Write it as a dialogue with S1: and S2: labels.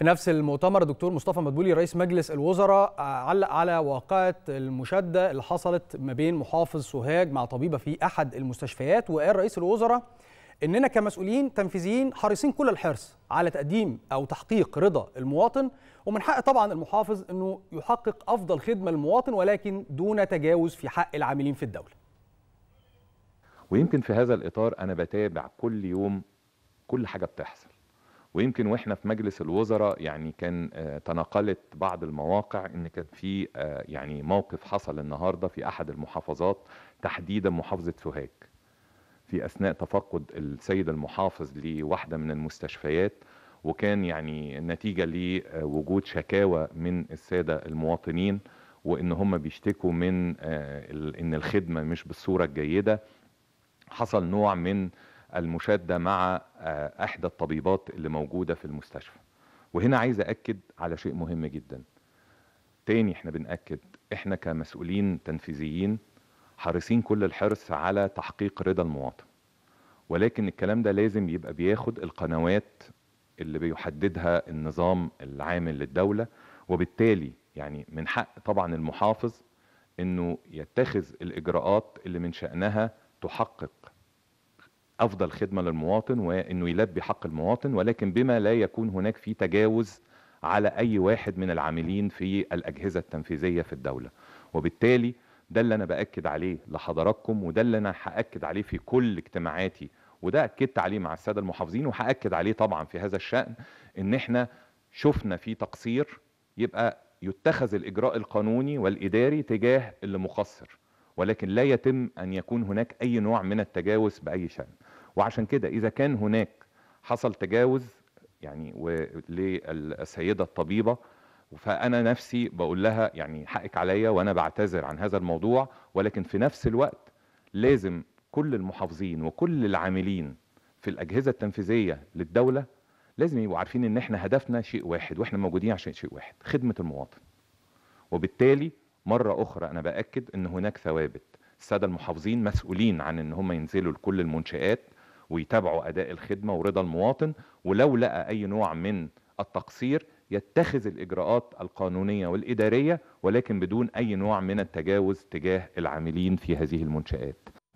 S1: في نفس المؤتمر دكتور مصطفى مدبولي رئيس مجلس الوزراء آه، علق على واقعة المشادة اللي حصلت ما بين محافظ سوهاج مع طبيبة في أحد المستشفيات وقال رئيس الوزراء إننا كمسؤولين تنفيذيين حريصين كل الحرص على تقديم أو تحقيق رضا المواطن ومن حق طبعا المحافظ إنه يحقق أفضل خدمة للمواطن ولكن دون تجاوز في حق العاملين في الدولة
S2: ويمكن في هذا الإطار أنا بتابع كل يوم كل حاجة بتحصل ويمكن واحنا في مجلس الوزراء يعني كان آه، تناقلت بعض المواقع ان كان في آه، يعني موقف حصل النهارده في احد المحافظات تحديدا محافظه سوهاج في اثناء تفقد السيد المحافظ لواحده من المستشفيات وكان يعني نتيجه لوجود شكاوى من الساده المواطنين وان هم بيشتكوا من آه، ان الخدمه مش بالصوره الجيده حصل نوع من المشاده مع آه، احدى الطبيبات اللي موجوده في المستشفى وهنا عايز اكد على شيء مهم جدا تاني احنا بناكد احنا كمسؤولين تنفيذيين حريصين كل الحرص على تحقيق رضا المواطن ولكن الكلام ده لازم يبقى بياخد القنوات اللي بيحددها النظام العامل للدوله وبالتالي يعني من حق طبعا المحافظ انه يتخذ الاجراءات اللي من شانها تحقق افضل خدمه للمواطن وانه يلبي حق المواطن ولكن بما لا يكون هناك في تجاوز على اي واحد من العاملين في الاجهزه التنفيذيه في الدوله وبالتالي ده اللي انا باكد عليه لحضراتكم وده اللي انا هاكد عليه في كل اجتماعاتي وده اكدت عليه مع الساده المحافظين وهاكد عليه طبعا في هذا الشان ان احنا شفنا في تقصير يبقى يتخذ الاجراء القانوني والاداري تجاه اللي مقصر ولكن لا يتم ان يكون هناك اي نوع من التجاوز باي شان وعشان كده اذا كان هناك حصل تجاوز يعني للسيده الطبيبه فانا نفسي بقول لها يعني حقك عليا وانا بعتذر عن هذا الموضوع ولكن في نفس الوقت لازم كل المحافظين وكل العاملين في الاجهزه التنفيذيه للدوله لازم يبقوا عارفين ان احنا هدفنا شيء واحد واحنا موجودين عشان شيء واحد خدمه المواطن وبالتالي مره اخرى انا باكد ان هناك ثوابت الساده المحافظين مسؤولين عن ان هم ينزلوا لكل المنشات ويتابعوا اداء الخدمه ورضا المواطن ولو لقى اي نوع من التقصير يتخذ الاجراءات القانونيه والاداريه ولكن بدون اي نوع من التجاوز تجاه العاملين في هذه المنشات